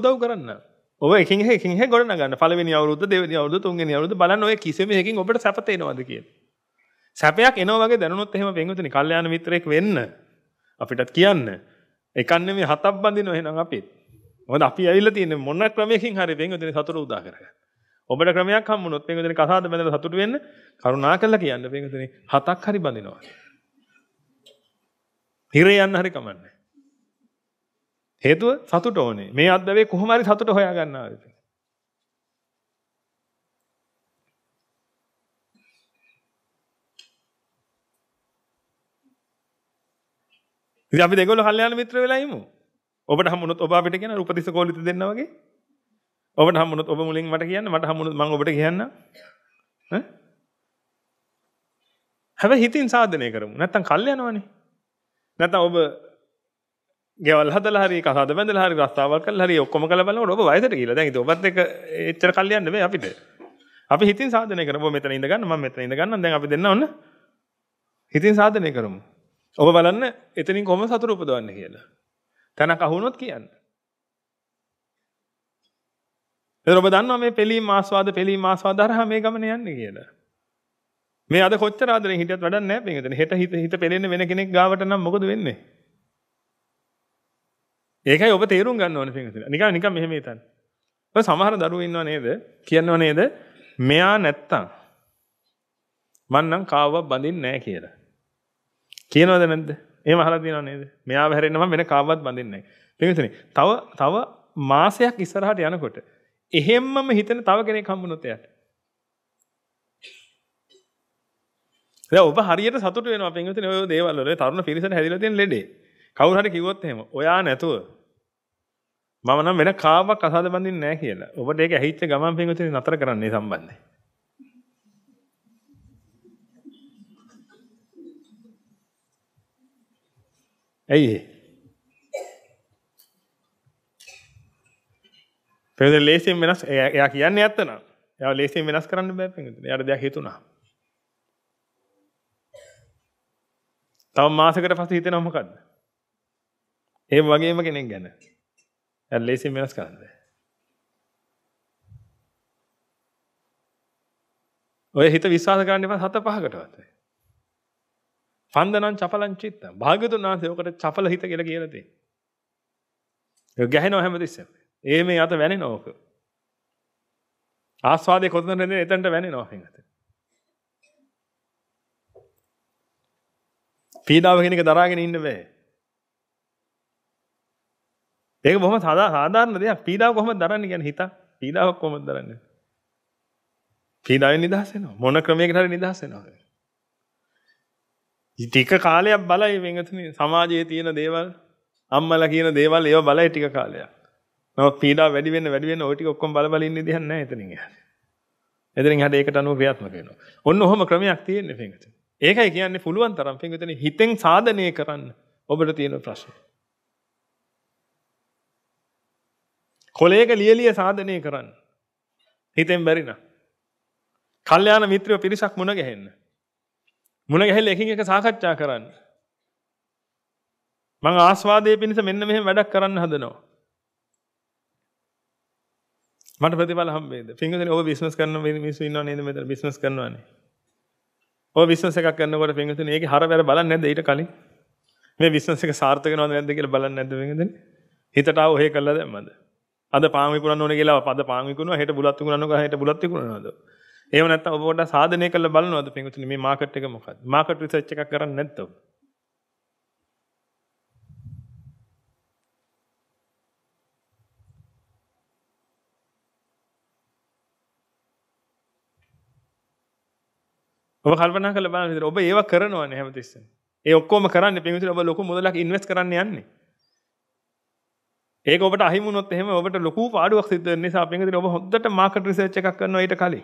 උදව් කරන්න ඔබ එකහ එකහ ගොඩ ගන්න පලවෙනි අවුරුද දෙවනි අවුරුදු තුන්ගෙන අවුරුදු බලන්න ඔය කිසිම එකකින් ඔබට සැපතේනවද කියන සැපයක් එනවගේ දැනුත් එහෙම පෙන්වතුනි කල්යාණ මිත්‍රයෙක් වෙන්න අපිටත් කියන්න එකන්න මේ හතක් බඳින එහෙනම් අපිත් මොකද අපි ඇවිල්ලා තියෙන්නේ මොන ක්‍රමයකින් හරි පෙන්වතුනි සතුට උදා කරගන්න ඔබට ක්‍රමයක් හම්බුනොත් පෙන්වතුනි කසාද බඳලා සතුට වෙන්න කරුණා කරලා කියන්න පෙන්වතුනි හතක් හරි බඳිනවා හිරේ යන්න හරි කමන්නේ හේතුව සතුට ඕනේ. මේ අද්දවේ කොහොම හරි සතුට හොයා ගන්නවා ඉතින්. ඉතින් අපි දෙගොල්ලෝ කල්යාණ මිත්‍ර වෙලා ඉමු. ඔබට හම්බුනොත් ඔබ අපිට කියන උපතිස්ස කෝලිත දෙන්නා වගේ. ඔබට හම්බුනොත් ඔබ මුලින් මට කියන්න මට හම්බුනොත් මම ඔබට කියන්න. ඈ හැබැයි හිතින් සාධනය කරමු. නැත්තම් කල් යනවනේ. නැත්තම් ඔබ ගෙවල් හදලා හරි කසාද බැඳලා හරි රස්තාවල් කරලා හරි ඔක්කොම කළා බලනකොට ඔබ වයසට ගිහලා දැන් ඉතින් ඔබත් එක්ක එච්චර කල් යන්න බෑ අපිට. අපි හිතින් සාධනය කරමු මෙතන ඉඳ ගන්න මම මෙතන ඉඳ ගන්නම් දැන් අපි දෙන්න ඔන්න. හිතින් සාධනය කරමු. ඔබ බලන්න එතනින් කොහොම සතුට උපදවන්නේ කියලා. තනක් අහුනොත් කියන්න. එතකොට ඔබ දන්නවා මේ පිළීම් ආස්වාද පිළීම් ආස්වාද හරහා මේ ගමන යන්නේ කියලා. මේ අද කොච්චර ආදරෙන් හිටියත් වැඩක් නැහැ මේකෙන්. හෙට හිත හිත පෙලෙන්නේ වෙන කෙනෙක් ගාවට නම් මොකද වෙන්නේ? ඒකයි ඔබ තේරුම් ගන්න ඕනේ පින්විතනේ. නිකන් නිකන් මෙහෙම හිතන්න. ඔය සමහර දරුවෝ ඉන්නව නේද? කියනව නේද? මෙයා නැත්තම් මං නම් කාවවත් බඳින්නේ නැහැ කියලා. කියනවද නැද්ද? එහෙම අහලා තියෙනව නේද? මෙයාව හැරෙන්න මම වෙන කාවවත් බඳින්නේ නැහැ. පින්විතනේ. තව තව මාසයක් ඉස්සරහට යනකොට එහෙම්මම හිතන තව කෙනෙක් හම්බුනොත් එයාට. දැන් ඔබ හරියට සතුටු වෙනවා පින්විතනේ ඔය දේවල් වල. තරුණ පිරිසට හැදිලා තියෙන ලෙඩේ. කවුරු හරි කිව්වොත් එහෙම ඔයා නැතුව මම නම් වෙන කාවක් අසාධ බඳින්නේ නැහැ කියලා. ඔබට ඒක ඇහිච්ච ගමන් පින්වතුනි නතර කරන්නේ සම්බන්ධයි. ඇයි පෙද ලේසියෙන් වෙනස් එයා කියන්නේ ඇත්ත නම් එයා ලේසියෙන් වෙනස් කරන්න බෑ පින්වතුනි. එයාට දෙයක් හිතුණා. තව මාසයකට පස්සේ හිතෙනව මොකද්ද? ඒ වගේම කෙනෙක් ගැන. දැන් ලේසියෙන් වෙනස් කරන්න බෑ. ඔය හිත විශ්වාස කරන්න එපා හත පහකටවත්. පන්දනං චපලං චිත්තං. භාග්‍යතුන් වහන්සේ ඔකට චපල හිත කියලා කියලා තියෙනවා. ඒක ගැහෙනව හැමතිස්සෙම. ඒ මේ අත වැනෙනවා ඕක. ආස්වාදේ කොතනද එන්නේ එතනට වැනෙනවා හිඟත. පීඩාව කෙනෙක් දරාගෙන ඉන්න බෑ. ඒක බොහොම සදා සාධාරණ දෙයක්. පීඩාව කොහොමද දරන්නේ කියන්නේ හිත? පීඩාවක් කොහොමද දරන්නේ? පීඩාවෙන් නිදහස් වෙනවා. මොන ක්‍රමයකට හරි නිදහස් වෙනවා. ටික කාලයක් බලයි වෙනතුනි සමාජයේ තියෙන දේවල් අම්මලා කියන දේවල් ඒව බලයි ටික කාලයක්. නමුත් පීඩාව වැඩි වෙන්න වැඩි වෙන්න ওই ටික ඔක්කොම බල බල ඉන්න දෙයක් නැහැ එතනින් එහාට. එතනින් එහාට ඒකට අනුව ක්‍රියාත්මක වෙනවා. ඔන්න ඔහොම ක්‍රමයක් තියෙන්නේ වෙනතුනි. ඒකයි කියන්නේ පුළුවන් තරම් වෙනතුනි හිතෙන් සාධනය කරන්න ඔබට තියෙන ප්‍රශ්නේ. කොලේක ලියලිය සාධනය කරන්න. හිතෙන් බැරින. කල්්‍යයාන මිත්‍රයෝ පිරිසක් මුණ ගැහෙන්න. මුණ ගැහෙල් එකින් එක සාකච්ඡා කරන්න. මං ආස්වාදය පිණිස මෙන්න මෙහෙම වැඩක් කරන්න හදනවා. මට ප්‍රතිඵල හම්බේද පිංගුතනේ ඔය බිස්නස් කරන මිනිස්සු ඉන්නව නේද මෙතන බිස්නස් කරනවානේ ඔය බිස්නස් එකක් කරනකොට පිංගුතනේ ඒකේ හරවැර බලන්නේ නැද්ද ඊට කලින් මේ බිස්නස් එක සාර්ථක වෙනවද නැද්ද කියලා බලන්නේ නැද්ද පිංගුතනේ හිතට ආව ඔහෙ කළා දැම්මද අද පාන් විකුණන්න ඕනේ කියලා පද පාන් විකුණනවා හෙට බුලත් විකුණනවා හෙට බුලත් විකුණනවාද? එහෙම නැත්නම් ඔබ පොඩ්ඩක් සාධනය කරලා බලනවද පින්වතුනි මේ මාකට් එක මොකක්ද? මාකට් රිසර්ච් එකක් කරන්නේ නැද්ද ඔබ? ඔබ කල්පනා කරලා බලන්න විතර ඔබ ඒව කරනවනේ හැමතිස්සෙම. ඒ ඔක්කොම කරන්නේ පින්විතර ඔබ ලොකු මුදලක් ඉන්වෙස්ට් කරන්න යන්නේ. ඒක ඔබට අහිමුණොත් එහෙම ඔබට ලොකු පාඩුවක් සිද්ධ වෙන නිසා අපි ඉංග්‍රීසි ඔබ හොද්දට මාකට් රිසර්ච් එකක් කරනවා ඊට කලින්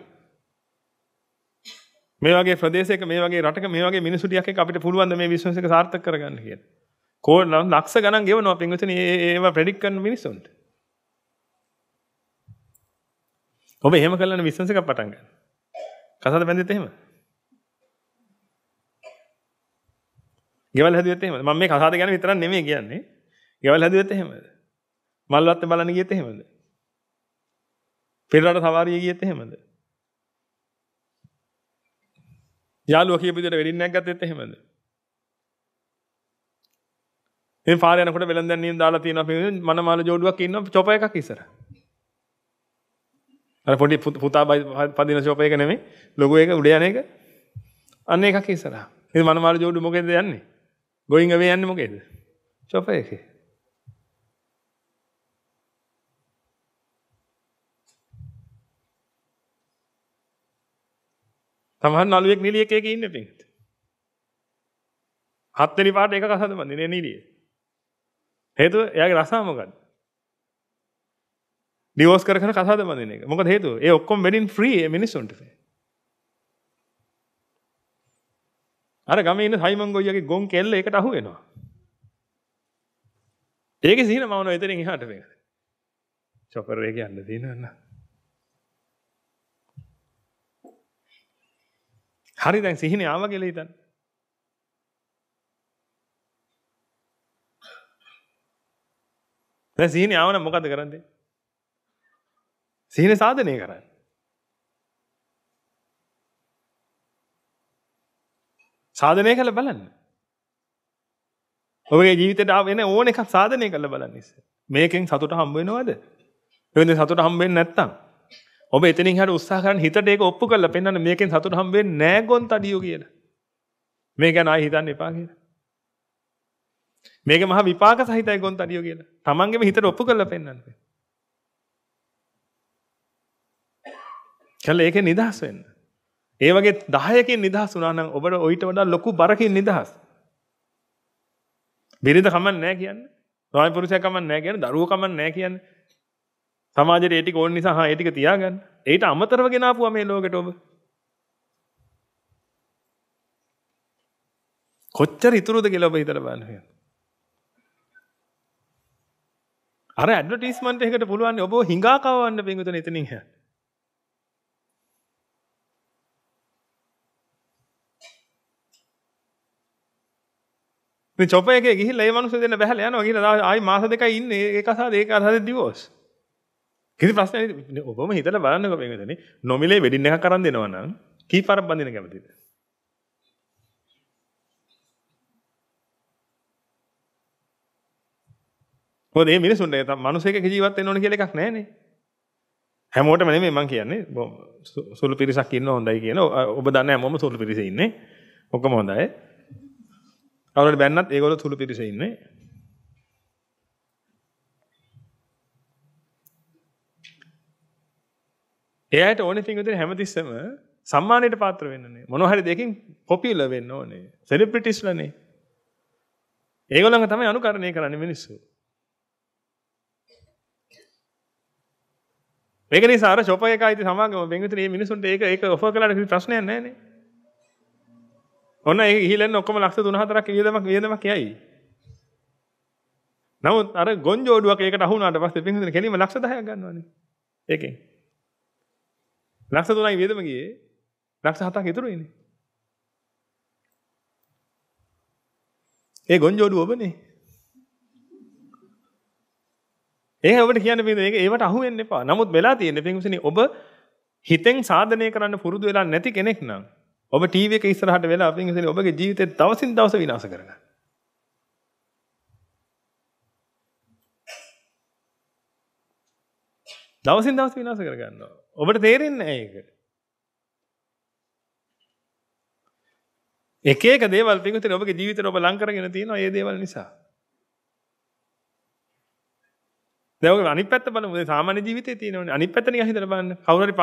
මේ වගේ ප්‍රදේශයක මේ වගේ රටක මේ වගේ මිනිසු ටිකක් එක්ක අපිට පුළුවන් ද මේ බිස්නස් එක සාර්ථක කරගන්න කියලා. කෝල් නම් ලක්ෂ ගණන් ගෙවනවා අපි ඉංග්‍රීසි ඒව ප්‍රෙඩික් කරන මිනිසුන්ට. ඔබ එහෙම කළාන බිස්නස් එකක් පටන් ගන්න. කසාද බැඳෙත් එහෙම. ගෙවල් හැදුවෙත් එහෙම. මම මේ කසාද ගැන විතරක් නෙමෙයි කියන්නේ. ගෙවල් හැදුවෙත් එහෙමද? මල්වත්ත බලන්න ගියත් එහෙමද? පෙරරට සවාරිය ගියත් එහෙමද? යාළුවා කියපු විදිහට වෙඩින්නක් ගත්තෙත් එහෙමද? ඉතින් පාර යනකොට වෙලෙන්දන් නියම දාලා තියෙනවා පිටින් මනමාල ජෝඩුවක් ඉන්නවා චොප එකක් ඉස්සර. අර පොඩි පුතා පදින චොප එක නෙමෙයි ලොකු එක උඩ යන එක. අන්න එකක් ඉස්සරහ. ඉතින් මනමාල ජෝඩුව මොකේද යන්නේ? going away යන්නේ මොකේද? චොප එකේ. සමහර නළුවෙක් නිලියක එක ඉන්න පිංගත. හත් වෙනි පාට එකක හදමන්නේ නේ නිලිය. හේතුව එයාගේ රසාව මොකද්ද? ඩිවෝස් කර කර කසාද බඳින එක. මොකද හේතුව? ඒ ඔක්කොම වෙඩින් ෆ්‍රී ඒ මිනිස්සුන්ට. අර ගමේ ඉන්න සයිමන් ගොයියාගේ ගොන් කෙල්ල ඒකට අහු වෙනවා. ඒකේ සිහින මවන එතනින් එහාට වෙනවා. චොපර් එක යන්න දිනනවා. හරි දැන් සිහිනේ ආවා කියලා හිතන්න. දැන් සිහිනේ ආව නම් මොකද කරන්නේ? සිහින සාධනය කරන්න. සාධනය කළ බලන්න. ඔබේ ජීවිතයට එන ඕන එකක් සාධනය කළ බලන්න ඉස්සෙල්ලා. මේකෙන් සතුට හම්බ වෙනවද? වෙන සතුට හම්බ වෙන්නේ නැත්නම් ඔබ එතනින් හරි උත්සාහ කරන් හිතට ඒක ඔප්පු කරලා පෙන්වන්න මේකෙන් සතුට හම් වෙන්නේ නැහැ ගොන්තඩියෝ කියලා. මේ ගැන ආයි හිතන්න එපා කියලා. මේක මහා විපාක සහිතයි ගොන්තඩියෝ කියලා. Tamangeම හිතට ඔප්පු කරලා පෙන්වන්න. කළ ඒකෙන් නිදහස් වෙන්න. ඒ වගේ 10කින් නිදහස් වුණා නම් ඔබට ඊට වඩා ලොකු බරකින් නිදහස්. බිරිඳ කමන්නේ නැහැ කියන්නේ. ස්වාමි පුරුෂයා කමන්නේ නැහැ කියන්නේ. දරුවෝ කමන්නේ නැහැ කියන්නේ. සමාජයට ඒටික ඕන නිසා හා ඒටික තියාගන්න. ඊට අමතරව ගෙනාපුවා මේ ලෝකෙට ඔබ. කොච්චර ඉතුරුද කියලා ඔබ හිතලා බලන්න. අර ඇඩ්වර්ටයිස්මන්ට් එකකට පුළුවන් ඔබව හිඟා කවවන්න බින්දුතන එතනින් හැ. මේ චොප එකේ ගිහිල්ලා ඒ මිනිස්සු දෙන්න බැහැලා යනවා ගිහිල්ලා ආයි මාස දෙකයි ඉන්නේ ඒක අසාද ඒක අසාද ඩිවෝස්. කිසි ප්‍රශ්නයක් ඔබම හිතලා බලන්නකෝ මේකදනේ නොමිලේ වෙඩින් එකක් අරන් දෙනවා නම් කී පාරක් බඳින කැමතිද? මොකද මේ මිනිසුන්ට මනුස්සයෙක් ජීවත් වෙන්න ඕන කියලා එකක් නැහැනේ. හැමෝටම නෙමෙයි මම කියන්නේ සුළු පිරිසක් ඉන්න හොඳයි කියන ඔබ දන්න හැමෝම සුළු පිරිසේ ඉන්නේ. ඔක්කොම හොඳයි. කවුරුහරි බැන්නත් ඒගොල්ලෝ සුළු පිරිසේ ඉන්නේ. එයාට ඕන තිංගද හැමතිස්සම සම්මානයට පාත්‍ර වෙන්නනේ මොනහරි දෙකින් පොපියුලර් වෙන්න ඕනේ සෙලිබ්‍රිටිස්ලනේ ඒගොල්ලන්ව තමයි අනුකරණය කරන්නේ මිනිස්සු මේක නිසා අර ෂොප් එකයි ඉතින් සමාගම බෙන්විතනේ මේ මිනිසුන්ට ඒක ඒක ඔෆර් කළාට කිසි ප්‍රශ්නයක් නැහැ නේ ඔන්න ඒක ගිහිල්ලා ඔක්කොම ලක්ෂ 3-4ක් වියදමක් වියදමක් යයි නමුත් අර ගොන්ජෝඩුවක් ඒකට අහු වුණාට පස්සේ බෙන්විතනේ කෙලින්ම ලක්ෂ 10ක් ගන්නවනේ ඒකෙන් ලක්ෂ 3යි වියදම ගියේ ලක්ෂ 7ක් ඉතුරුයිනේ. ඒ ගොන්ජෝඩු ඔබනේ. ඒක ඔබට කියන්න බෑ මේක ඒවට අහු වෙන්න එපා. නමුත් වෙලා තියෙන්නේ පින්විසනි ඔබ හිතෙන් සාධනය කරන්න පුරුදු වෙලා නැති කෙනෙක් නම් ඔබ ටීවී එක ඉස්සරහට වෙලා පින්විසනි ඔබගේ ජීවිතේ දවසින් දවස විනාශ කරගන්න. දවසින් දවස විනාශ කරගන්නවා. ඔබට තේරෙන්නේ නැහැ ඒක. එක එක දේවල් පිටුතින් ඔබගේ ජීවිතේ ඔබ ලං කරගෙන තියෙනවා මේ දේවල් නිසා. දැන් ඔය අනිත් පැත්ත බලමු. මේ සාමාන්‍ය ජීවිතේ තියෙනවනේ. අනිත් පැත්ත නිකන් හිතලා බලන්න. කවුරු හරි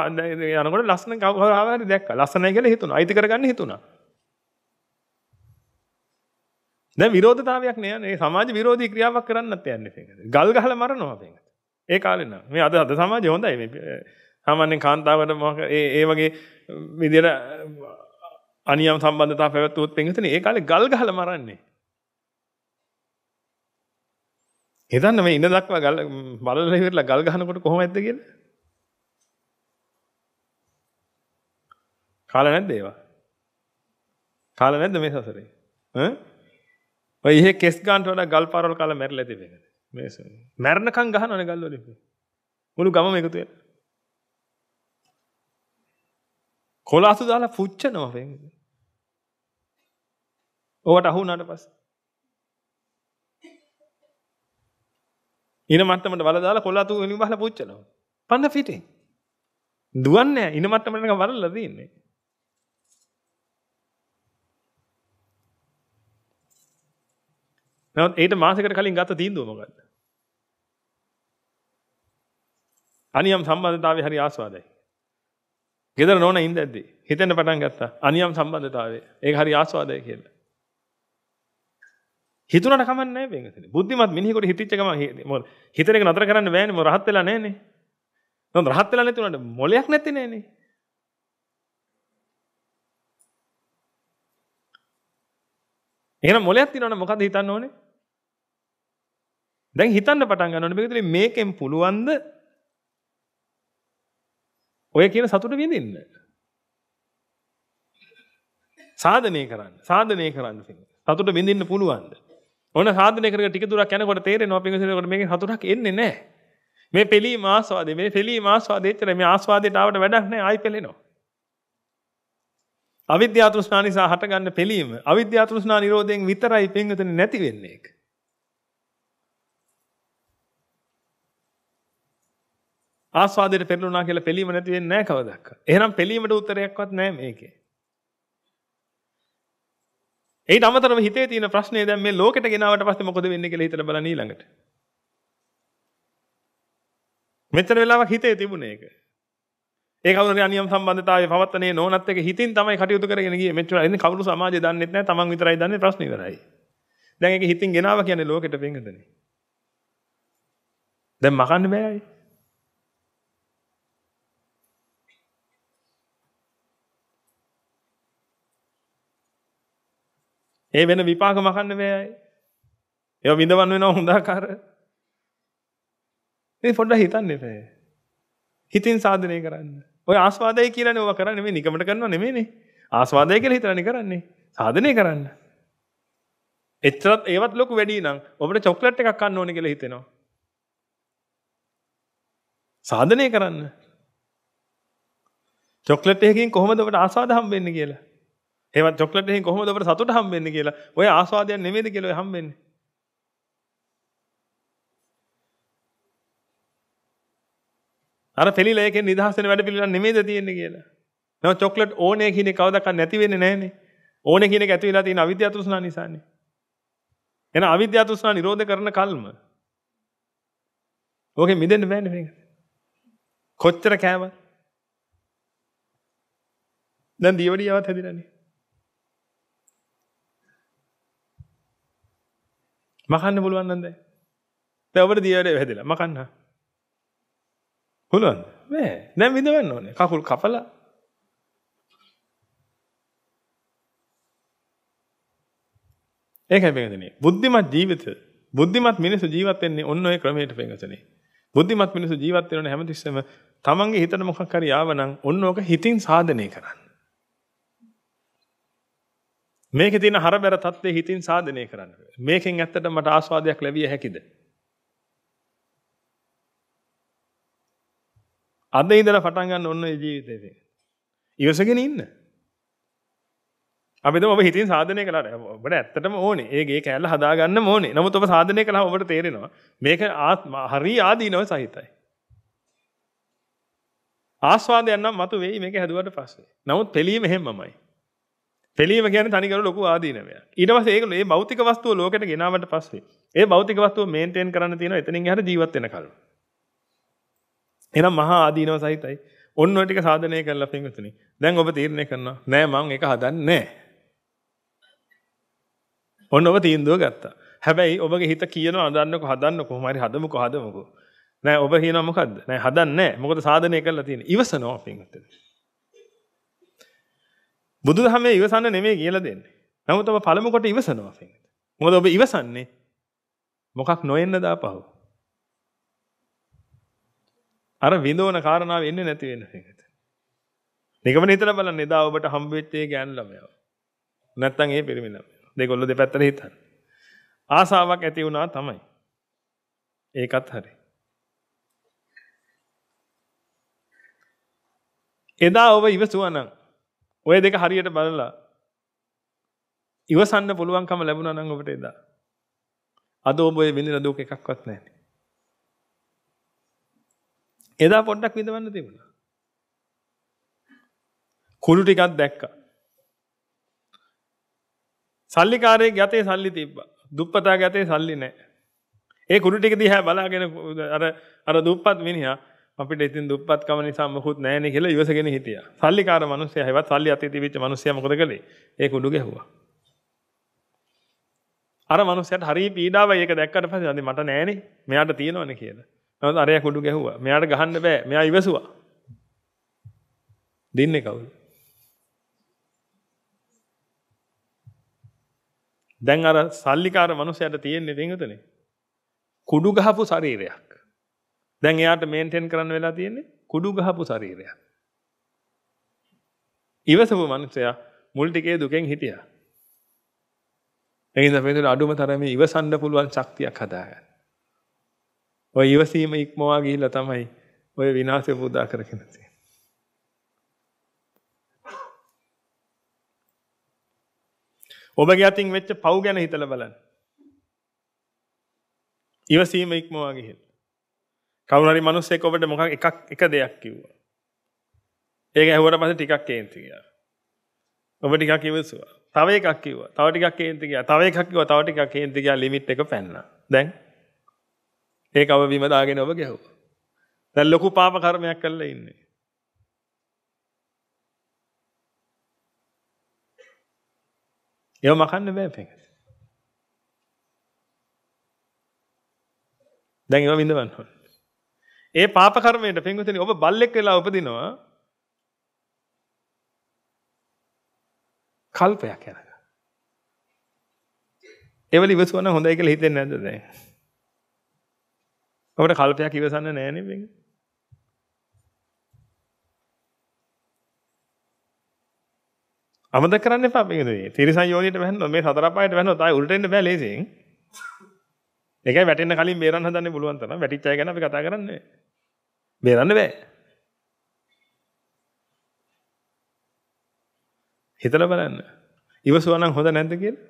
යනකොට ලස්සන කවුරු හරි දැක්කා. ලස්සනයි කියලා හිතුණා. අයිති කරගන්න හිතුණා. දැන් විරෝධතාවයක් නෑ නේ. සමාජ විරෝධී ක්‍රියාවක් කරන්නත් යන්නේ මේකට. ගල් ගහලා මරනවා මේකට. ඒ කාලේ නම් මේ අද අද සමාජය හොඳයි මේ හාමන්‍යෙන් කාන්තාවට මොක ඒ ඒ වගේ විදියට අනියම් සම්බන්ධතා පැවැත්වුවොත් පින්විතනේ ඒ කාලේ ගල් ගහලා මරන්නේ. හිතන්න මේ ඉඳ දක්වා ගල් බලලා ඉවරලා ගල් ගහනකොට කොහොමද කියලා? කාලා නැද්ද ඒවා? කාලා නැද්ද මේ සසරේ? ඈ? ඔය ඉහි කෙස් ගන්නට වඩා ගල් පාරවල් කාලා මැරිලා තිබෙන්නේ. මේ මැරණකම් ගහනවනේ ගල් වලින්. මුළු ගමම එකතු වෙලා. කොලාසු දාලා පුච්චනවා වෙන්නේ. ඔවට අහු වුණාට පස්සේ. ඉන මට්ටමට වල දාලා කොලාතු වෙලින් බහලා පුච්චනවා. පන්න පිටේ. දුවන්නේ නැහැ. ඉන මට්ටමට නිකන් වලලා දින්නේ. නමුත් ඒට මාසෙකට කලින් ගත්ත තීන්දුව මොකද්ද? අනියම් සම්බන්ධතාවයේ හරි ආස්වාදයි. ගෙදර නෝන ඉඳද්දි හිතෙන්න පටන් ගත්තා අනියම් සම්බන්ධතාවය. ඒක හරි ආස්වාදයි කියලා. හිතුණට කමන්නේ නැහැ වෙනසනේ. බුද්ධිමත් මිනිහෙකුට හිතෙච්ච ගමන් මොකද හිතන එක නතර කරන්න බෑනේ මො රහත් වෙලා නැහනේ. නෝන රහත් වෙලා නැති උනට මොලයක් නැති නෑනේ. එහෙනම් මොලයක් තියෙනවනම් මොකද්ද හිතන්න ඕනේ? දැන් හිතන්න පටන් ගන්න ඕනේ මේකෙන් පුළුවන්ද ඔය කියන සතුට විඳින්න. සාධනය කරන්න. සාධනය කරන්න සතුට විඳින්න පුළුවන්ද? ඔන්න සාධනය කරගෙන ටික දුරක් යනකොට තේරෙනවා පිංගසිනකොට මේකේ සතුටක් එන්නේ නැහැ. මේ පිළීම ආස්වාදේ මේ පිළීම ආස්වාදේ එච්චර මේ ආස්වාදයට ආවට වැඩක් නැහැ ආයි පෙළෙනවා. අවිද්‍යාව තෘෂ්ණා නිසා හටගන්න පිළීම අවිද්‍යාව තෘෂ්ණා නිරෝධයෙන් විතරයි පිංගතනේ නැති වෙන්නේ ඒක. ආස්වාදයට පෙරළුණා කියලා පෙලීම නැති වෙන්නේ නැහැ කවදාවත්. එහෙනම් පෙලීමට උත්තරයක්වත් නැහැ මේකේ. ඊට අමතරව හිතේ තියෙන ප්‍රශ්නේ දැන් මේ ලෝකෙට ගෙනාවට පස්සේ මොකද වෙන්නේ කියලා හිතලා බලන්න ඊළඟට. මෙතන වෙලාවක් හිතේ තිබුණේ ඒක. ඒ කවුරුරි අනියම් සම්බන්ධතාවය පවත්තනේ නෝනත් එක හිතින් තමයි කටයුතු කරගෙන ගියේ. මෙච්චර ඉතින් කවුරු සමාජය දන්නෙත් නැහැ. Taman විතරයි දන්නේ ප්‍රශ්න ඉවරයි. දැන් ඒක හිතින් ගෙනාවා කියන්නේ ලෝකෙට වෙන්ගදනේ. දැන් මකන්න බෑයි. ඒ වෙන විපාක මකන්න බෑ. ඒවා විඳවන්න වෙනවා හොඳාකාර. මේ පොඩ්ඩක් හිතන්න එපා. හිතින් සාධනය කරන්න. ඔය ආස්වාදය කියලානේ ඔවා කරන්නේ මේ නිකමට කරනවා නෙමෙයිනේ. ආස්වාදය කියලා හිතලානේ කරන්නේ. සාධනය කරන්න. එච්චරත් ඒවත් ලොකු වැඩි නම් ඔබට චොක්ලට් එකක් කන්න ඕනේ කියලා හිතෙනවා. සාධනය කරන්න. චොක්ලට් එකකින් කොහොමද ඔබට ආස්වාද හම්බෙන්නේ කියලා? ඒවත් චොක්ලට් එකෙන් කොහොමද අපට සතුට හම්බෙන්නේ කියලා. ඔය ආස්වාදයක් නෙමෙයිද කියලා ඔය හම්බෙන්නේ. අර තෙලිලා එකෙන් නිදහස් වෙන වැඩ පිළිවෙල නෙමෙයිද තියෙන්නේ කියලා. නම චොක්ලට් ඕනේ කියන කවදාවත් නැති වෙන්නේ නැහනේ. ඕනේ කියන එක ඇති වෙලා තියෙන අවිද්‍යාව තෘෂ්ණා නිසානේ. එන අවිද්‍යාව තෘෂ්ණා නිරෝධ කරන කල්ම. ඕකෙ මිදෙන්න බෑනේ මේක. කොච්චර කෑවද? දැන් දියවඩියවත් හැදිලානේ. මකන්න පුළුවන් නම් දැන්. දැන් ඔබට දියවැඩේ වැහැදෙලා මකන්න. පුළුවන්ද? බෑ. දැන් විඳවන්න ඕනේ. කකුල් කපලා ඒකයි පෙඟතනේ. බුද්ධිමත් ජීවිත බුද්ධිමත් මිනිස්සු ජීවත් වෙන්නේ ඔන්න ඔය ක්‍රමයට පෙඟතනේ. බුද්ධිමත් මිනිස්සු ජීවත් වෙනවනේ හැමතිස්සෙම තමන්ගේ හිතට මොකක් හරි ආවනම් ඔන්න ඕක හිතින් සාධනය කරන්න. මේක තියෙන හරබැර தත්ත්වේ හිතින් සාධනය කරන්න. මේකෙන් ඇත්තට මට ආස්වාදයක් ලැබිය හැකිද? අද ඉඳලා පටන් ගන්න ඔන්න ජීවිතේ. ඉවසගෙන ඉන්න. අපි දැන් ඔබ හිතින් සාධනය කළාට ඔබට ඇත්තටම ඕනේ. ඒකේ කැලල හදාගන්න ඕනේ. නමුත් ඔබ සාධනය කළාම ඔබට තේරෙනවා මේක හරි ආදීනව සහිතයි. ආස්වාදයක් නම් මතු වෙයි මේක හැදුවට පස්සේ. නමුත් පිළීම හැමමයි. පෙළීම කියන්නේ තනිකර ලොකු ආදීනමයක්. ඊට පස්සේ ඒක මේ භෞතික වස්තුව ලෝකෙට ගෙනාවට පස්සේ ඒ භෞතික වස්තුව මේන්ටේන් කරන්න තියෙනවා එතනින් එහාට ජීවත් වෙන කල. එහෙනම් මහා ආදීනව සහිතයි. ඔන්න ඔය ටික සාධනය කරලා පින්විතනේ. දැන් ඔබ තීරණය කරනවා නෑ මං ඒක හදන්නේ නෑ. ඔන්න ඔබ තීන්දුව ගත්තා. හැබැයි ඔබගේ හිත කියනවා අඳන්නකො හදන්නකො කොහොම හරි හදමුකෝ හදමුකෝ. නෑ ඔබ කියනවා මොකද්ද? නෑ හදන්නේ නෑ. මොකද සාධනය කරලා තියෙන. ඉවසනවා පින්විතනේ. බුදුදහමේ ඉවසන්න නෙමෙයි කියලා දෙන්නේ. නමුත් ඔබ පළමු කොට ඉවසනවා පින්විත. මොකද ඔබ ඉවසන්නේ මොකක් නොයෙන්න දාපහුව. අර විඳවන කාරණාව එන්නේ නැති වෙන එකට. නිකමන හිතලා බලන්න එදා ඔබට හම්බ වෙච්ච ඒ ගෑනු ළමයා. නැත්තම් ඒ පිරිමි ළමයා. දෙකොල්ල දෙපැත්තට හිතන්න. ආසාවක් ඇති වුණා තමයි. ඒකත් හරි. එදා ඔබ ඉවසුවා නම් ඔය දෙක හරියට බලලා ඉවසන්න පුළුවන්කම ලැබුණා නම් ඔබට එදා අද ඔබ ඔය විඳින දුක එකක්වත් නැහැ. එදා පොඩ්ඩක් විඳවන්න තිබුණා. කුළු ටිකක් දැක්කා. සල්ලිකාරයේ ගතේ සල්ලි තිබ්බා. දුප්පතා ගතේ සල්ලි නැහැ. ඒ කුළු ටික දිහා බලාගෙන අර අර දුප්පත් මිනිහා අපිට ඉතින් දුප්පත්කම නිසා මොකුත් නැහැනේ කියලා ඉවසගෙන හිටියා. සල්ලිකාර මිනිස්සයා හැවත් සල්ලි අතේ තිබිච්ච මිනිස්සයා මොකද කළේ? ඒ කුඩු ගැහුවා. අර මිනිස්සයාට හරි පීඩාවයි ඒක දැක්කට පස්සේ අනේ මට නැහැනේ. මෙයාට තියෙනවනේ කියලා. නමුත් අරයා කුඩු ගැහුවා. මෙයාට ගහන්න බෑ. මෙයා ඉවසුවා. දින්නේ කවුද? දැන් අර සල්ලිකාර මිනිස්සයාට තියෙන්නේ දෙන්නතනේ. කුඩු ගහපු ශරීරයක්. දැන් එයාට මේන්ටේන් කරන්න වෙලා තියෙන්නේ කුඩු ගහපු ශරීරයක්. ඉවසපු මනුස්සයා මුල් ටිකේ දුකෙන් හිටියා. එකින්ද පෙන්දුන අඩුම තරමේ ඉවසන්න පුළුවන් ශක්තියක් හදාගන්න. ඔය ඉවසීම ඉක්මවා ගිහිල්ලා තමයි ඔය විනාශය පුදා කරගෙන තියෙන්නේ. ඔබගේ අතින් වෙච්ච පව් ගැන හිතලා බලන්න. ඉවසීම ඉක්මවා ගිහිල්ලා කවුනරි මනුස්සෙක් ඔබට මොකක් එකක් එක දෙයක් කිව්වා. ඒක ඇහුවට පස්සේ ටිකක් කේන්ති ගියා. ඔබ ටිකක් ඉවසුවා. තව එකක් කිව්වා. තව ටිකක් කේන්ති ගියා. තව එකක් කිව්වා. තව ටිකක් කේන්ති ගියා. ලිමිට් එක පැනලා. දැන් ඒක ඔබ බිම දාගෙන ඔබ ගැහුවා. දැන් ලොකු පාප කර්මයක් කරලා ඉන්නේ. ඒව මකන්න බෑ පිටින්. දැන් ඒව විඳවන්න ඕනේ. ඒ පාප කර්මයට පින්විතනි ඔබ බල්ලෙක් වෙලා උපදිනවා කල්පයක් යනක. ඒවල ඉවසුවන හොඳයි කියලා හිතෙන්නේ නැද්ද දැන්? අපිට කල්පයක් ඉවසන්න නෑනේ මේක. අමතක කරන්න එපා මේකනේ. තිරසන් යෝනියට වැහෙනවා මේ සතර පායට වැහෙනවා. තායි උල්ට එන්න බෑ ලේසියෙන්. ඒකයි වැටෙන්න කලින් බේරන්න හදන්න පුළුවන් තරම් වැටිච්ච අය ගැන අපි කතා කරන්නේ. බේරන්න බෑ. හිතලා බලන්න. ඉවසුවා නම් හොඳ නැද්ද කියලා?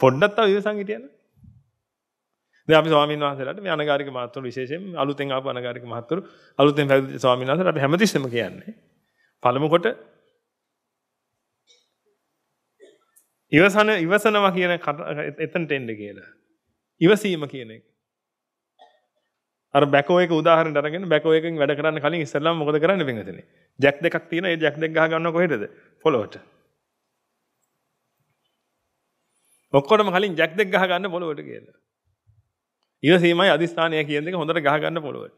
පොඩ්ඩක් තව ඉවසන් හිටියනම්. දැන් අපි ස්වාමීන් වහන්සේලාට මේ අනගාരിക මහත්තුරු විශේෂයෙන් අලුතෙන් ආපු අනගාരിക මහත්තුරු අලුතෙන් පැවිදි ස්වාමීන් වහන්සේලාට අපි හැමතිස්සෙම කියන්නේ පළමු කොට ඉවසන ඉවසනවා කියන එතනට එන්න කියලා. ඉවසීම කියන එක. අර බැකෝ එක උදාහරණයක් අරගෙන බැකෝ එකෙන් වැඩ කරන්න කලින් ඉස්සෙල්ලාම මොකද කරන්න වෙන්නේ? ජැක් දෙකක් තියෙනවා. ඒ ජැක් දෙක ගහ ගන්නව කොහෙටද? පොළොවට. ඔක්කොටම කලින් ජැක් දෙක ගහ ගන්න පොළොවට කියලා. ඉවසීමයි අදිස්ථානය කියන දෙක හොඳට ගහ ගන්න පොළොවට.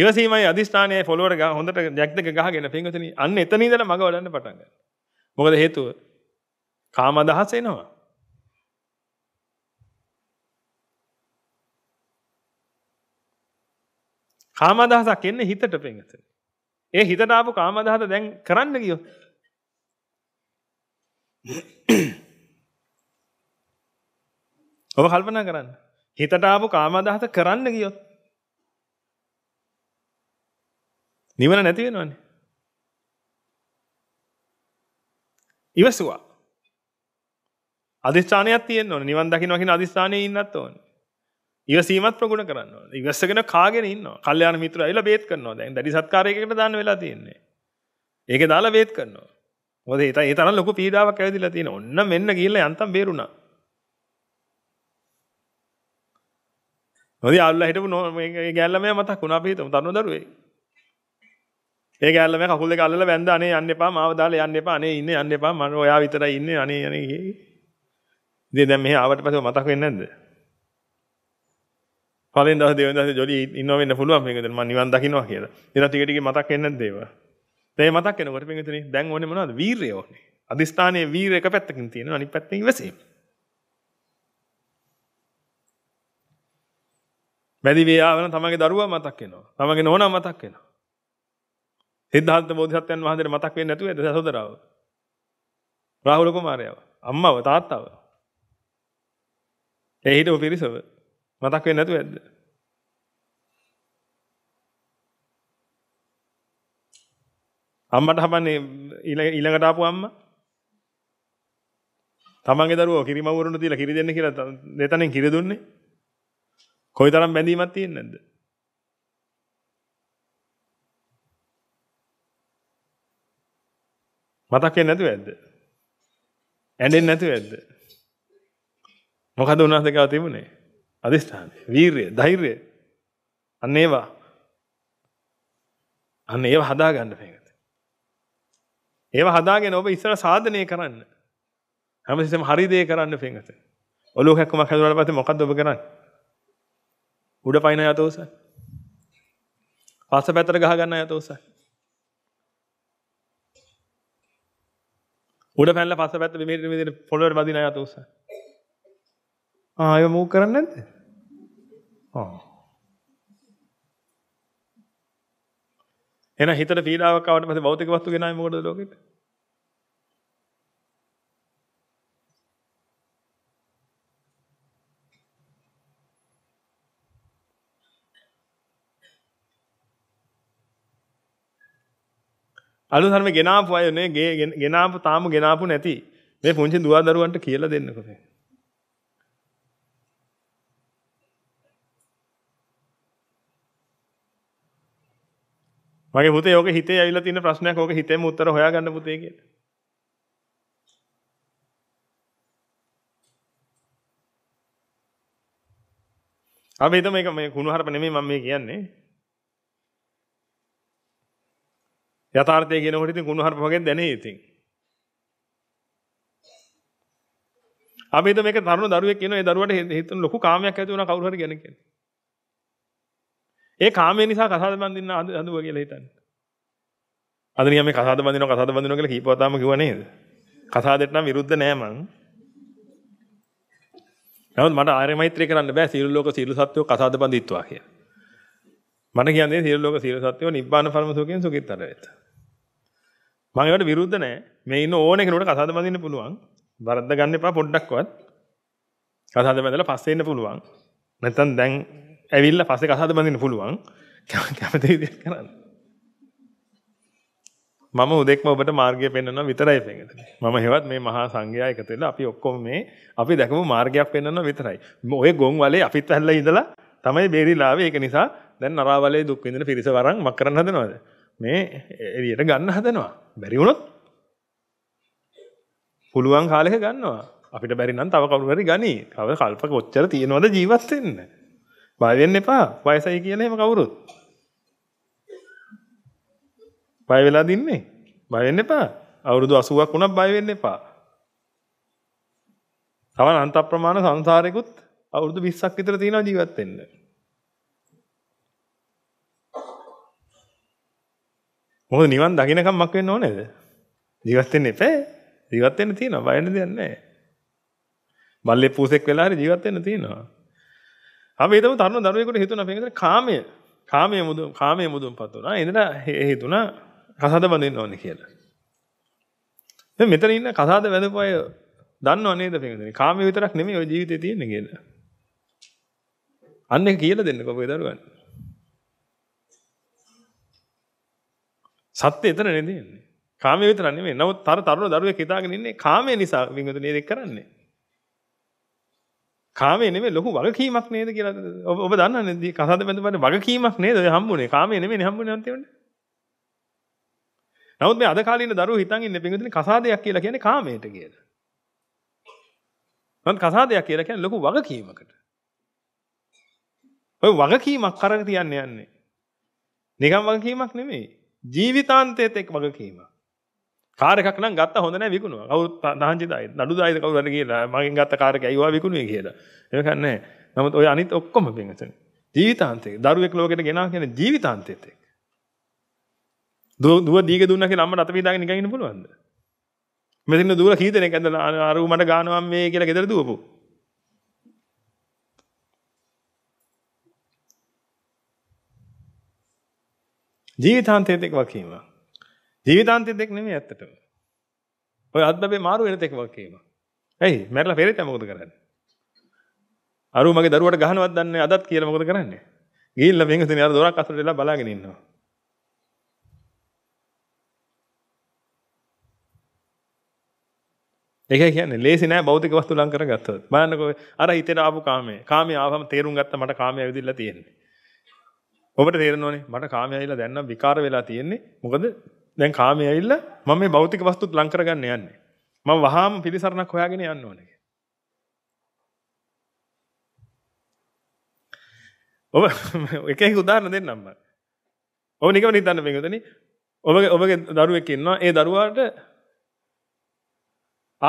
ඉවසීමයි අදිස්ථානයයි පොළොවට හොඳට ජැක් දෙක ගහගෙන පින්විතනි අන්න එතන ඉඳලා මග වඩන්න පටන් ගන්නවා. මොකද හේතුව කාම අදහස එනවා. කාම අදහසක් එන්නේ හිතට පෙඟතන. ඒ හිතට ආපු කාම අදහස දැන් කරන්න ගියොත් ඔබ කල්පනා කරන්න. හිතට ආපු කාම අදහස කරන්න ගියොත් නිවන නැති වෙනවනේ. ඉවසුවා. අධිෂ්ඨානයක් තියෙන්න ඕනේ. නිවන් දකින්නවා කියන අධිෂ්ඨානයේ ඉන්නත් ඕනේ. ඉවසීමත් ප්‍රගුණ කරන්න ඕනේ. ඉවසගෙන කාගෙන ඉන්නවා. කල්යාණ මිත්‍රයෝ ඇවිල්ලා බේත් කරනවා. දැන් දැඩි සත්කාරයකට දාන්න වෙලා තියෙන්නේ. ඒක දාලා බේත් කරනවා. මොකද ඒ ඒ තරම් ලොකු පීඩාවක් ඇවිදලා තියෙන. ඔන්න මෙන්න ගිහිල්ලා යන්තම් බේරුණා. මොදි ආල්ලා හිටපු මේ ගෑල්ලා මම මතක් වුණා අපි හිතමු තරුණ දරුවේ. ඒ ගෑල්ලා මම කකුල් දෙක අල්ලලා වැන්දා අනේ යන්න එපා මාව දාලා යන්න එපා අනේ ඉන්නේ යන්න එපා මම ඔයා විතරයි ඉන්නේ අනේ අනේ ඉතින් දැන් මෙහෙ ආවට පස්සේ මතක් වෙන්නේ නැද්ද? පළවෙනි දවසේ දෙවෙනි දවසේ ජොලි ඉන්නව වෙන්න පුළුවන් මේක දැන් මම නිවන් දකින්නවා කියලා. ඊට ටික ටික මතක් වෙන්නේ නැද්ද ඒවා? දැන් මතක් වෙනකොට පින්විතනේ දැන් ඕනේ මොනවද? වීරය ඕනේ. අදිස්ථානයේ වීර එක පැත්තකින් තියෙනවා අනිත් පැත්තෙන් ඉවසීම. වැඩි වේයාවන තමගේ දරුවා මතක් වෙනවා. තමගේ නෝනා මතක් වෙනවා. සිද්ධාර්ථ බෝධිසත්වයන් වහන්සේට මතක් වෙන්නේ නැතුව ඇද සහෝදරව. රාහුල කුමාරයව, අම්මව, තාත්තව. ඒ හිටපු පිරිසව මතක් වෙන්නේ නැතුව ඇද්ද? අම්මට හපන්නේ ඊළඟට ආපු අම්මා තමන්ගේ දරුවෝ කිරිමවුරුන්ට තියලා කිරි දෙන්න කියලා දෙතනෙන් කිරි දුන්නේ කොයිතරම් බැඳීමක් තියෙන්නේ නැද්ද මතක් වෙන්නේ නැතුව ඇද්ද ඇඬෙන්නේ නැතුව ඇද්ද මොකද උන්වහන්සේ ගාව තිබුණේ? අදිස්ථානය, වීරය, ධෛර්යය. අන්න ඒවා. අන්න ඒවා හදාගන්න මේකට. ඒවා හදාගෙන ඔබ ඉස්සර සාධනය කරන්න. හැමතිස්සෙම හරි දේ කරන්න පින්ගත. ඔලුව හැක්කමක් හැදුනාට පස්සේ මොකද්ද ඔබ කරන්නේ? උඩ පයින් අය අතෝසයි. පස්ස පැත්තට ගහ ගන්න අය අතෝසයි. උඩ පැනලා පස්ස පැත්ත බිමේ බිමේ පොළොවට බදින අය අතෝසයි. ආ ඒක මූව් කරන්නේ නැද්ද? ආ. එහෙනම් හිතට පීඩාවක් ආවට පස්සේ භෞතික වස්තු ගෙනාවේ මොකටද ලෝකෙට? අලුත් ධර්ම ගෙනාපු අය නේ ගෙනාපු තාම ගෙනාපු නැති මේ පුංචි දුවා දරුවන්ට කියලා දෙන්නකො මේ. මගේ පුතේ ඕක හිතේ ඇවිල්ලා තියෙන ප්‍රශ්නයක් ඕක හිතේම උත්තර හොයාගන්න පුතේ කියලා. අපි හිතමු මේක මේ කුණුහරුප නෙමෙයි මම මේ කියන්නේ. යථාර්ථය කියනකොට ඉතින් කුණුහරුප වගේ දැනේ ඉතින්. අපි හිතමු මේක තරුණ දරුවෙක් කියනවා ඒ දරුවාට හිතන ලොකු කාමයක් ඇති වුණා කවුරු හරි ගැන කියන්නේ. ඒ කාමය නිසා කසාද බඳින්න හඳුව කියලා හිතන්නේ. අද නිකන් මේ කසාද බඳිනවා කසාද බඳිනවා කියලා කීපවතාවම කිව්ව නේද? කසාදෙට නම් විරුද්ධ නෑ මං. නමුත් මට ආර්ය මෛත්‍රිය කරන්න බෑ සීල ලෝක සීල සත්වෝ කසාද බඳිත්වා කියලා. මට කියන්නේ සීල ලෝක සීල සත්වෝ නිබ්බාන පරම සුඛයෙන් සුඛිතර වෙත. මම ඒවට විරුද්ධ නෑ. මේ ඉන්න ඕන කෙනෙකුට කසාද බඳින්න පුළුවන්. වරද්ද ගන්න එපා පොඩ්ඩක්වත්. කසාද බඳලා පස්සේ ඉන්න පුළුවන්. නැත්තම් දැන් ඇවිල්ල පස්සේ කසාද බඳින්න පුළුවන් කැමති විදිහට කරන්න. මම උදෙක්ම ඔබට මාර්ගය පෙන්වනවා විතරයි පෙන්වන්නේ. මම හෙවත් මේ මහා සංඝයා එකතු වෙලා අපි ඔක්කොම මේ අපි දැකපු මාර්ගයක් පෙන්වනවා විතරයි. ඔය ගොන් වලේ අපිත් ඇල්ල ඉඳලා තමයි බේරිලා ආවේ. ඒක නිසා දැන් නරාවලේ දුක් විඳින පිරිස වරන් මක් කරන්න හදනවද? මේ එළියට ගන්න හදනවා. බැරි වුණොත් පුළුවන් කාලෙක ගන්නවා. අපිට බැරි නම් තව කවුරු හරි ගනි. කව කල්ප කොච්චර තියෙනවද ජීවත් වෙන්න? බය වෙන්න එපා. වයසයි කියලා එහෙම කවුරුත්. බය වෙලාද ඉන්නේ? බය වෙන්න එපා. අවුරුදු 80ක් වුණත් බය වෙන්න එපා. තව අන්ත ප්‍රමාණ සංසාරෙකුත් අවුරුදු 20ක් විතර තියෙනවා ජීවත් වෙන්න. මොකද නිවන් දකින්නකම් මක් වෙන්න ඕනේද? ජීවත් වෙන්න එපා. ජීවත් වෙන්න තියෙනවා. බය වෙන්න දෙයක් නැහැ. බල්ලේ පූසෙක් වෙලා හරි ජීවත් වෙන්න තියෙනවා. අපි හිතමු තරුණ දරුවෙකුට හිතුණා මේකට කාමය කාමයේ මුදුන් කාමයේ මුදුන්පත් වුණා. එඳලා හේතුණා කසාද බඳින්න ඕනේ කියලා. දැන් මෙතන ඉන්න කසාද වැඳපු අය දන්නව නේද පින්වතුනි? කාමයේ විතරක් නෙමෙයි ওই ජීවිතේ තියෙන්නේ කියලා. අන්න ඒක කියලා දෙන්නකෝ ඔබේ දරුවන්. සත්‍ය එතන නෙදෙන්නේ. කාමයේ විතර නෙමෙයි. නමුත් තර තරුණ දරුවෙක් හිතාගෙන ඉන්නේ කාමයේ නිසා පින්වතුනි මේක කරන්නේ. කාමයේ නෙමෙයි ලොකු වගකීමක් නේද කියලා ඔබ දන්නවනේ කසාද බඳපන්නේ වගකීමක් නේද ඔය හම්බුනේ කාමයේ නෙමෙයි හම්බුනේ අන්තිමට නමුත් මේ අද කාලේ ඉන්න දරුවෝ හිතන් ඉන්නේ පින්විතනේ කසාදයක් කියලා කියන්නේ කාමයට කියලා නමුත් කසාදයක් කියලා කියන්නේ ලොකු වගකීමකට ඔය වගකීමක් කරගෙන තියන්න යන්නේ නිකම් වගකීමක් නෙමෙයි ජීවිතාන්තයේත් එක් වගකීමක් කාර් එකක් නම් ගත්ත හොඳ නැහැ විකුණුවා. කවුරුත් දහංචිදායි නඩුදායිද කවුරු හරි කියලා මගෙන් ගත්ත කාර් එක ඇයිවා විකුණුවේ කියලා. ඒක නැහැ. නමුත් ඔය අනිත් ඔක්කොම පින්වතුනි. ජීවිතාන්තේ දරුවෙක් ලෝකෙට ගෙනා කියන ජීවිතාන්තෙත් එක්ක. දුව දුව දීගේ දුන්නා කියලා අම්මට අත පීදාගෙන නිකන් ඉන්න පුළුවන්ද? මෙතන දුවලා කී දෙනෙක් ඇඳලා අර උමට ගානවා මේ කියලා ගෙදර දුවපු. ජීවිතාන්තයේත් එක් වකීම. ජීවිතාන්තය දෙක නෙමෙයි ඇත්තටම. ඔය අද්දබේ මාරු වෙන තෙක් වගේම. ඇයි? මැරලා පෙරේත මොකද කරන්නේ? අරු මගේ දරුවට ගහනවත් දන්නේ අදත් කියලා මොකද කරන්නේ? ගිහිල්ලා මෙන් හිතේ අර දොරක් අතට එලා බලාගෙන ඉන්නවා. ඒකයි කියන්නේ ලේසි නෑ භෞතික වස්තු ලං කරගත්තොත්. බලන්නකෝ අර හිතේට ආපු කාමයේ. කාමයේ ආවම තේරුම් ගත්තා මට කාමයේ ඇවිදilla තියෙන්නේ. ඔබට තේරෙනවනේ මට කාමයේ ඇවිල්ලා දැන් නම් විකාර වෙලා තියෙන්නේ. මොකද දැන් කාමයේ ඇවිල්ලා මම මේ භෞතික වස්තුත් ලං කරගන්න යන්නේ. මම වහාම පිළිසරණක් හොයාගෙන යන්න ඕනේ. ඔබ එක එක උදාහරණ දෙන්නම් මම. ඔබ නිකන් හිතන්න මේකදනේ. ඔබගේ ඔබගේ දරුවෙක් ඉන්නවා. ඒ දරුවාට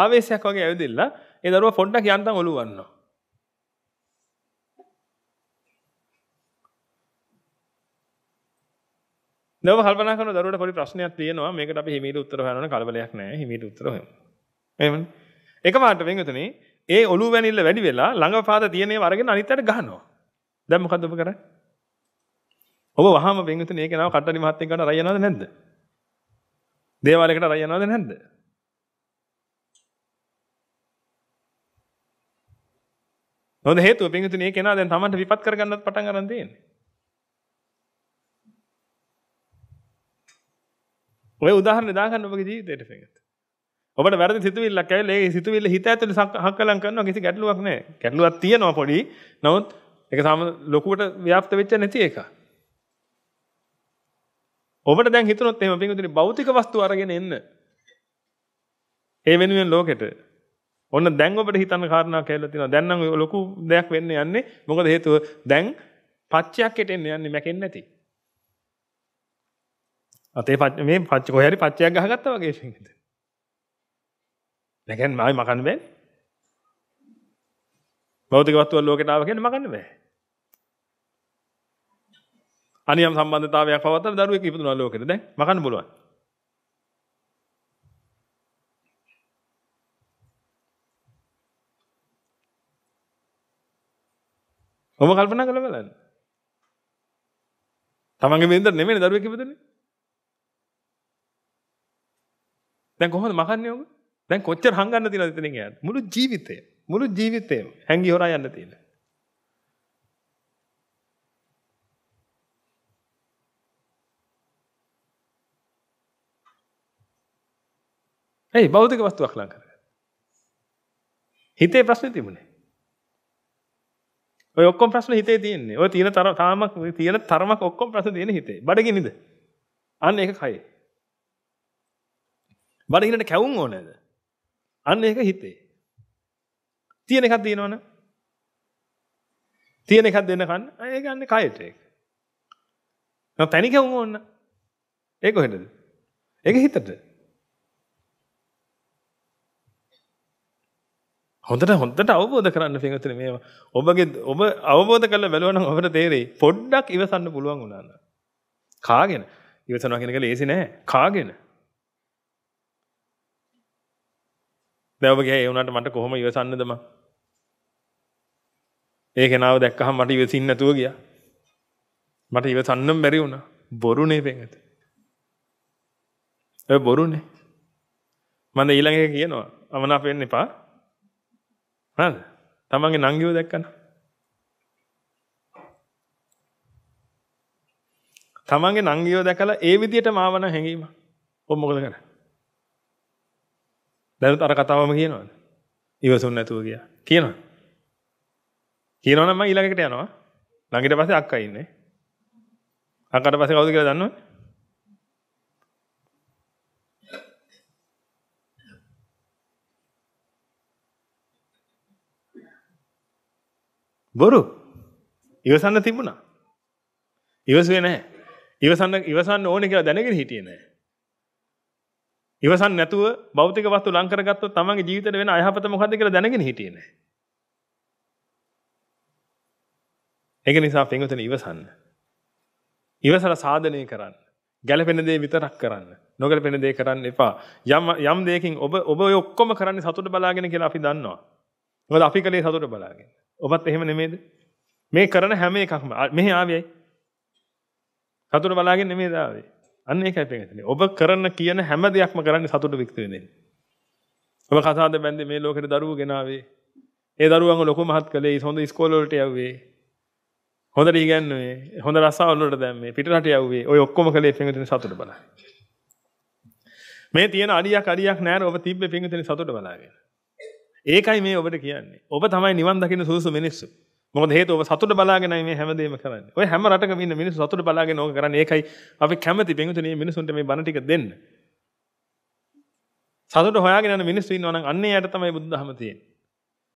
ආවේශයක් වගේ ඇවිදilla ඒ දරුවා පොඩ්ඩක් යන්තම් ඔලුවන්නවා. නව කල්පනා කරන දරුවට පොඩි ප්‍රශ්නයක් තියෙනවා මේකට අපි හිමීට උත්තර හොයන්න කලබලයක් නැහැ හිමීට උත්තර හොයමු එහෙමනේ එකපාරට වෙන්ගතනේ ඒ ඔලුව වැනිල්ල වැඩි වෙලා ළඟ පාද තියෙන ඒවා අරගෙන අනිත්ට ගහනවා දැන් මොකද්ද ඔබ කරන්නේ ඔබ වහාම වෙන්ගතනේ ඒක නව කට්ටඩි මහත් එක්ක ගන්න රය යනවද නැද්ද දේවාලයකට රය යනවද නැද්ද හොඳ හේතුව පින්විතනේ කෙනා දැන් Tamanට විපත් කරගන්නත් පටන් ගන්න තියෙන්නේ ඔය උදාහරණ දාගන්න ඔබගේ ජීවිතයට සෙඟත. ඔබට වැරදි සිතුවිල්ලක් ඇවිල්ලා ඒ සිතුවිල්ල හිත ඇතුලේ හක්කලම් කරනවා කිසි ගැටලුවක් නැහැ. ගැටලුවක් තියෙනවා පොඩි. නමුත් ඒක සාම ලොකුවට ව්‍යාප්ත වෙච්ච නැති එකක්. ඔබට දැන් හිතනොත් එහෙම පින්විතනේ භෞතික වස්තු අරගෙන එන්න. ඒ වෙනුවෙන් ලෝකෙට ඔන්න දැන් ඔබට හිතන්න කාරණා කියලා තියෙනවා. දැන් නම් ලොකු දෙයක් වෙන්න යන්නේ. මොකද හේතුව දැන් පච්චයක් හිටෙන්න යන්නේ මැකෙන්නේ නැති. අතේ පච් මේ පච් කොහේ හරි පච්චයක් ගහගත්තා වගේ ෂෙන්ගෙද. නැකන් මායි මකන්න බෑ. භෞතික වස්තුව ලෝකෙට ආව කියන්නේ මකන්න බෑ. අනියම් සම්බන්ධතාවයක් පවත්තර දරුවෙක් ඉපදුනා ලෝකෙට දැන් මකන්න පුළුවන්. ඔබ කල්පනා කරලා බලන්න. තමන්ගේ බින්දර නෙමෙයි දරුවෙක් ඉපදුනේ. දැන් කොහොමද මකන්නේ ඔබ? දැන් කොච්චර හංගන්න තියෙනවද එතනින් එයාට? මුළු ජීවිතය. මුළු ජීවිතේම හැංගි හොරා යන්න තියෙන. ඇයි භෞතික වස්තුවක් ලං කරගන්නේ? හිතේ ප්‍රශ්නේ තිබුණේ. ඔය ඔක්කොම ප්‍රශ්න හිතේ තියෙන්නේ. ඔය තියෙන තරම තාමක් තියෙන තරමක් ඔක්කොම ප්‍රශ්න තියෙන හිතේ. බඩගිනිද? අන්න ඒක කයේ. බඩහිරට කැවුම් ඕනේද? අන්න ඒක හිතේ. තියෙන එකක් දිනවනේ. තියෙන එකක් දෙන්න කන්න. ඒක යන්නේ කයට ඒක. නෝ පැණි කැවුම් ඕන. ඒක කොහෙද? ඒක හිතට. හොඳට හොඳට අවබෝධ කරන්න පින්වතුනි මේ ඔබගේ ඔබ අවබෝධ කරලා බැලුවනම් ඔබට තේරෙයි පොඩ්ඩක් ඉවසන්න පුළුවන් වුණා නේද කාගෙන ඉවසනවා කියන එක ලේසි නෑ කාගෙන දැන් ඔබ ගියා ඒ උනාට මට කොහොම ඉවසන්නද මං? ඒ කෙනාව දැක්කහම මට ඉවසින්න නැතුව ගියා. මට ඉවසන්නම් බැරි වුණා. බොරුනේ පෙඟත. ඒ බොරුනේ. මම ඊළඟ එක කියනවා. අමනාප වෙන්න එපා. හරිද? තමන්ගේ නංගිව දැක්කන. තමන්ගේ නංගිව දැකලා ඒ විදියට මාවන හැංගීම. ඔබ මොකද කරන්නේ? දැනුත් අර කතාවම කියනවද? ඉවසුන් නැතුව ගියා. කියනවා. කියනවනම් මම ඊළඟට යනවා. ළඟට පස්සේ අක්කා ඉන්නේ. අක්කාට පස්සේ කවුද කියලා දන්නවද? බොරු. ඉවසන්න තිබුණා. ඉවසුවේ නැහැ. ඉවසන්න ඉවසන්න ඕනේ කියලා දැනගෙන හිටියේ නැහැ. ඉවසන් නැතුව භෞතික වස්තු ලං කරගත්තොත් තමන්ගේ ජීවිතේ වෙන අයහපත මොකද්ද කියලා දැනගෙන හිටියේ නැහැ. ඒක නිසා පින්වතුනි ඉවසන්න. ඉවසලා සාධනය කරන්න. ගැළපෙන දේ විතරක් කරන්න. නොගැලපෙන දේ කරන්න එපා. යම් යම් දෙයකින් ඔබ ඔබ ඔය ඔක්කොම කරන්නේ සතුට බලාගෙන කියලා අපි දන්නවා. මොකද අපි කලේ සතුට බලාගෙන. ඔබත් එහෙම නෙමෙයිද? මේ කරන හැම එකක්ම මෙහි ආවේ. සතුට බලාගෙන නෙමෙයිද ආවේ? අන්න ඒකයි පින්වතුනි. ඔබ කරන කියන හැම දෙයක්ම කරන්නේ සතුට වික්ත වෙන්නේ. ඔබ කතාවද බැන්දේ මේ ලෝකෙට දරුවෝ ගෙනාවේ. ඒ දරුවන්ව ලොකු මහත් කළේ හොඳ ඉස්කෝල වලට යව්වේ. හොඳට ඉගෙනුවේ. හොඳ රසායන වලට දැම්මේ. පිටරට යව්වේ. ඔය ඔක්කොම කළේ පින්වතුනි සතුට බලන්න. මේ තියෙන අඩියක් අඩියක් නැහැ ඔබ තිබ්බේ පින්වතුනි සතුට බලාගෙන. ඒකයි මේ ඔබට කියන්නේ. ඔබ තමයි නිවන් දකින්න සුදුසු මිනිස්සු. මොකද හේතුව සතුට බලාගෙන මේ හැමදේම කරන්නේ. ඔය හැම රටකම ඉන්න මිනිස්සු සතුට බලාගෙන ඕක කරන්නේ. ඒකයි අපි කැමති බෙන්තුනේ මිනිසුන්ට මේ බණ ටික දෙන්න. සතුට හොයාගෙන යන මිනිස්සු ඉන්නවා නම් අන්නේ යට තමයි බුදුදහම තියෙන්නේ.